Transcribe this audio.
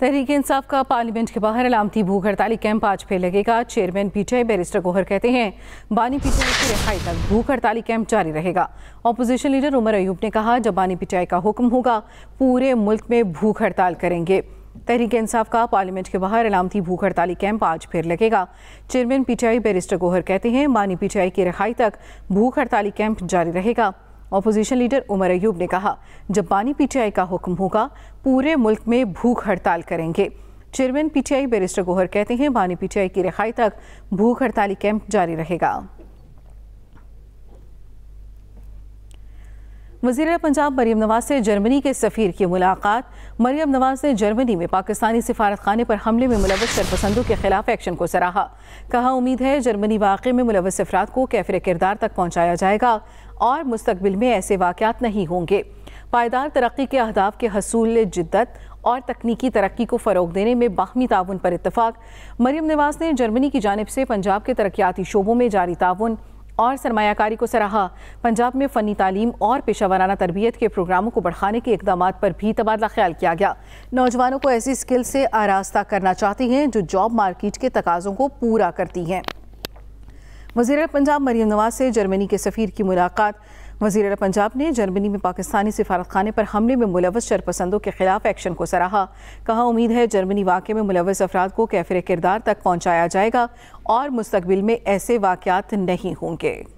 तहरीक इंसाफ का पार्लियामेंट के बाहर अलामती भूख हड़ताली कैंप आज फिर लगेगा चेयरमैन पीटीआई बैरिस्टर गोहर कहते हैं बानी पीटीआई की रिहाई तक भूख हड़ताली कैंप जारी रहेगा ऑपोजिशन लीडर उमर अयूब ने कहा जब बानी पीटीआई का हुक्म होगा पूरे मुल्क में भूख हड़ताल करेंगे तहरीक इंसाफ का पार्लियामेंट के बाहर अलामती भूख हड़ताली कैंप आज फिर लगेगा चेयरमैन पीटीआई बैरिस्टर गोहर कहते हैं बानी पीटीआई की रिहाई तक भूख हड़ताली कैंप जारी रहेगा अपोजिशन लीडर उमर अयूब ने कहा जब बानी पीटीआई का हुक्म होगा पूरे मुल्क में भूख हड़ताल करेंगे चेयरमैन पीटीआई बैरिस्टर गोहर कहते हैं बानी पीटीआई की रिहाई तक भूख हड़ताली कैंप जारी रहेगा वजीर पंजाब मरीम नवाज से जर्मनी के सफ़ीर की मुलाकात मरीम नवाज ने जर्मनी में पाकिस्तानी सिफारत खाने पर हमले में मुलव सरपसंदों के खिलाफ एक्शन को सराहा कहा उम्मीद है जर्मनी वाक़े में मुलव अफराद को कैफर किरदार तक पहुँचाया जाएगा और मुस्तबिल में ऐसे वाक़ात नहीं होंगे पायदार तरक्की के अहदाफ के हसूल जिद्दत और तकनीकी तरक्की को फ़रोग देने में बाहमी ताउन पर इतफाक़ मरीम नवाज ने जर्मनी की जानब से पंजाब के तरक्याती शोबों में जारी ताउन और सरमाकारी को सराहा पंजाब में फ़नी तालीम और पेशा वाराना तरबियत के प्रोग्रामों को बढ़ाने के इकदाम पर भी तबादला ख्याल किया गया नौजवानों को ऐसी स्किल से आरास्ता करना चाहती हैं जो जॉब मार्किट के तकाजों को पूरा करती हैं वजीर पंजाब मरीम नवाज से जर्मनी के सफ़ीर की मुलाकात वजीर पंजाब ने जर्मनी में पाकिस्तानी सिफारत खाने पर हमले में मुलव शरपसंदों के खिलाफ एक्शन को सराहा कहा उम्मीद है जर्मनी वाक़े में मुलवस अफराद को कैफर किरदार तक पहुँचाया जाएगा और मुस्तबिल में ऐसे वाक़ नहीं होंगे